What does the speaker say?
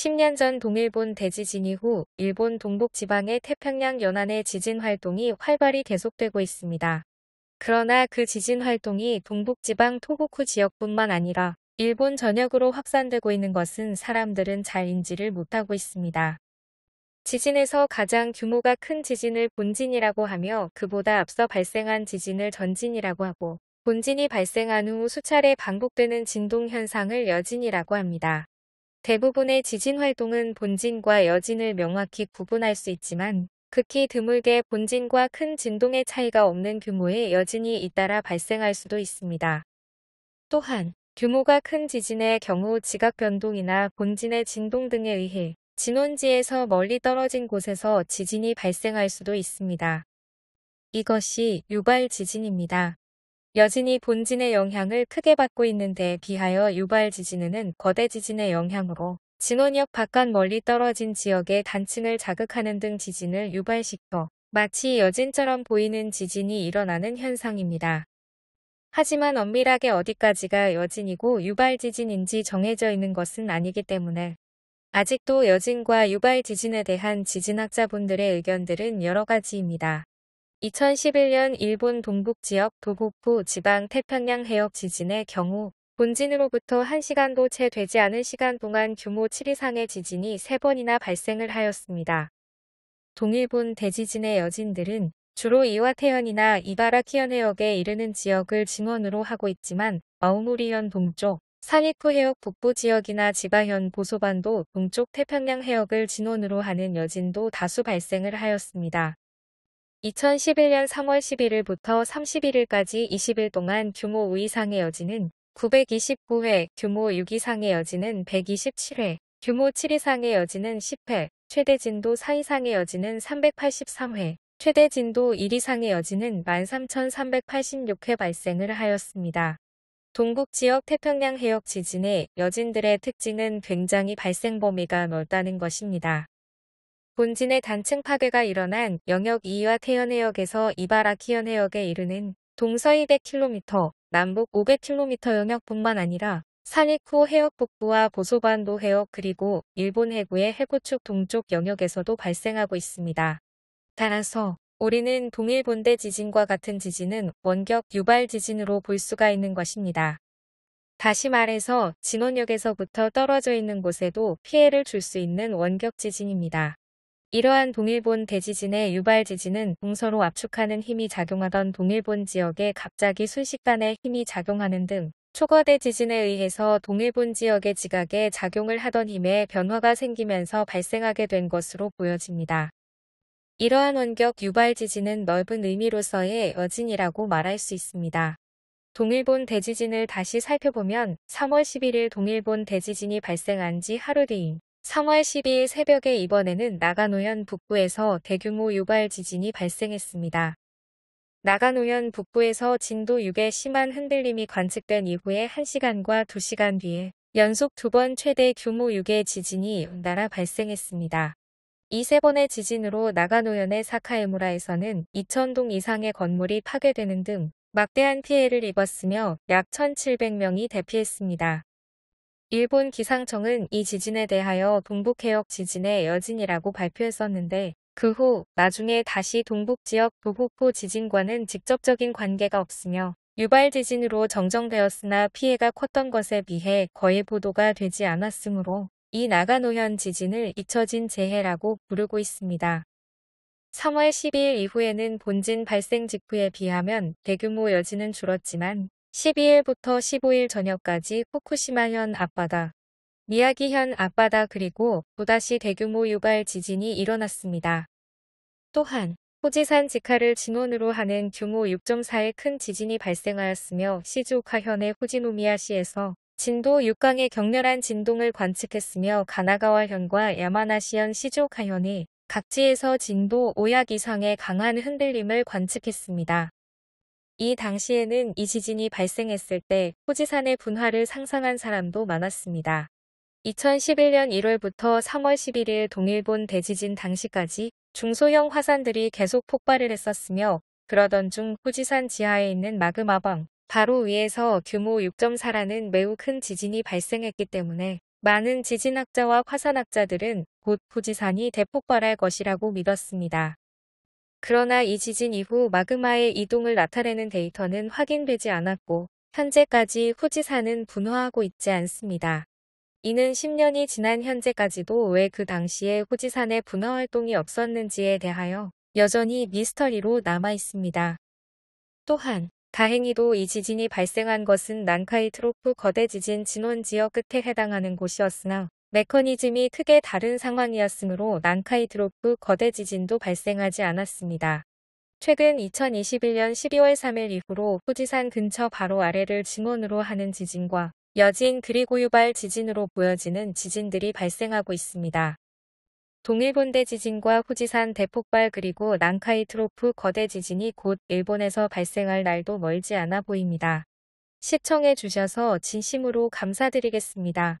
10년 전 동일본 대지진 이후 일본 동북 지방의 태평양 연안의 지진 활동이 활발히 계속되고 있습니다. 그러나 그 지진 활동이 동북 지방 토고쿠 지역뿐만 아니라 일본 전역으로 확산되고 있는 것은 사람들은 잘 인지를 못하고 있습니다. 지진에서 가장 규모가 큰 지진을 본진이라고 하며 그보다 앞서 발생한 지진을 전진이라고 하고 본진이 발생한 후 수차례 반복되는 진동 현상을 여진이라고 합니다. 대부분의 지진 활동은 본진과 여진을 명확히 구분할 수 있지만 극히 드물게 본진과 큰 진동의 차이가 없는 규모의 여진이 잇따라 발생할 수도 있습니다. 또한 규모가 큰 지진의 경우 지각 변동이나 본진의 진동 등에 의해 진원지에서 멀리 떨어진 곳에서 지진이 발생할 수도 있습니다. 이것이 유발 지진입니다. 여진이 본진의 영향을 크게 받고 있는 데 비하여 유발 지진은 거대 지진의 영향으로 진원역 바깥 멀리 떨어진 지역의 단층을 자극하는 등 지진을 유발시켜 마치 여진처럼 보이는 지진이 일어나는 현상입니다. 하지만 엄밀하게 어디까지가 여진이고 유발 지진인지 정해져 있는 것은 아니기 때문에 아직도 여진과 유발 지진에 대한 지진학자분들의 의견들은 여러 가지입니다. 2011년 일본 동북지역 도호쿠 지방 태평양 해역 지진의 경우 본진으로부터 1시간도 채 되지 않은 시간 동안 규모 7 이상의 지진이 3번이나 발생을 하였습니다. 동일본 대지진의 여진들은 주로 이와테현이나 이바라키현 해역에 이르는 지역을 진원으로 하고 있지만 마우무리현 동쪽, 사니쿠 해역 북부 지역이나 지바현 보소반도 동쪽 태평양 해역을 진원으로 하는 여진도 다수 발생을 하였습니다. 2011년 3월 11일부터 31일까지 20일 동안 규모 5 이상의 여지는 929회, 규모 6 이상의 여지는 127회, 규모 7 이상의 여지는 10회, 최대 진도 4 이상의 여지는 383회, 최대 진도 1 이상의 여지는 13,386회 발생을 하였습니다. 동북 지역 태평양 해역 지진의 여진들의 특징은 굉장히 발생 범위가 넓다는 것입니다. 본진의 단층 파괴가 일어난 영역 2와 태연해역에서 이바라키현해역에 이르는 동서2 0 0 k m 남북 500km 영역뿐만 아니라 산익후 해역 북부와 보소반도 해역 그리고 일본 해구의 해구축 동쪽 영역에서도 발생하고 있습니다. 따라서 우리는 동일본대 지진과 같은 지진은 원격 유발 지진으로 볼 수가 있는 것입니다. 다시 말해서 진원역에서부터 떨어져 있는 곳에도 피해를 줄 수 있는 원격 지진입니다. 이러한 동일본 대지진의 유발 지진은 동서로 압축하는 힘이 작용하던 동일본 지역에 갑자기 순식간에 힘이 작용하는 등 초거대 지진에 의해서 동일본 지역의 지각에 작용을 하던 힘에 변화가 생기면서 발생하게 된 것으로 보여집니다. 이러한 원격 유발 지진은 넓은 의미로서의 여진이라고 말할 수 있습니다. 동일본 대지진을 다시 살펴보면 3월 11일 동일본 대지진이 발생한 지 하루 뒤인 3월 12일 새벽에 이번에는 나가노현 북부에서 대규모 유발 지진이 발생했습니다. 나가노현 북부에서 진도 6의 심한 흔들림이 관측된 이후에 1시간과 2시간 뒤에 연속 두 번 최대 규모 6의 지진이 연달아 발생했습니다. 이 세 번의 지진으로 나가노현의 사카에무라에서는 2,000동 이상의 건물이 파괴되는 등 막대한 피해를 입었으며 약 1,700명이 대피했습니다. 일본 기상청은 이 지진에 대하여 동북해역 지진의 여진이라고 발표했었는데 그 후 나중에 다시 동북지역 도호포 지진과는 직접적인 관계가 없으며 유발 지진으로 정정되었으나 피해가 컸던 것에 비해 거의 보도가 되지 않았으므로 이 나가노현 지진을 잊혀진 재해라고 부르고 있습니다. 3월 12일 이후에는 본진 발생 직후에 비하면 대규모 여진은 줄었지만 12일부터 15일 저녁까지 후쿠시마현 앞바다, 미야기현 앞바다 그리고 또다시 대규모 유발 지진이 일어났습니다. 또한 후지산 직하를 진원으로 하는 규모 6.4의 큰 지진이 발생하였으며 시즈오카현의 후지노미야시에서 진도 6강의 격렬한 진동을 관측했으며 가나가와현과 야마나시현 시즈오카현이 각지에서 진도 5약 이상의 강한 흔들림을 관측했습니다. 이 당시에는 이 지진이 발생했을 때후지산의 분화를 상상한 사람도 많았습니다. 2011년 1월부터 3월 11일 동일본 대지진 당시까지 중소형 화산들이 계속 폭발을 했었으며 그러던 중 후지산 지하에 있는 마그마방 바로 위에서 규모 6.4라는 매우 큰 지진이 발생했기 때문에 많은 지진학자와 화산학자들은 곧 후지산이 대폭발할 것이라고 믿었습니다. 그러나 이 지진 이후 마그마의 이동을 나타내는 데이터는 확인되지 않았고 현재까지 후지산은 분화하고 있지 않습니다. 이는 10년이 지난 현재까지도 왜 그 당시에 후지산의 분화 활동이 없었는지에 대하여 여전히 미스터리로 남아 있습니다. 또한 다행히도 이 지진이 발생한 것은 난카이 트로프 거대 지진 진원 지역 끝에 해당하는 곳이었으나 메커니즘이 크게 다른 상황이었으므로 난카이 드롭프 거대 지진도 발생하지 않았습니다. 최근 2021년 12월 3일 이후로 후지산 근처 바로 아래를 증원으로 하는 지진과 여진 그리고 유발 지진으로 보여지는 지진들이 발생하고 있습니다. 동일본대 지진과 후지산 대폭발 그리고 난카이 트로프 거대 지진이 곧 일본에서 발생할 날도 멀지 않아 보입니다. 시청해 주셔서 진심으로 감사드리겠습니다.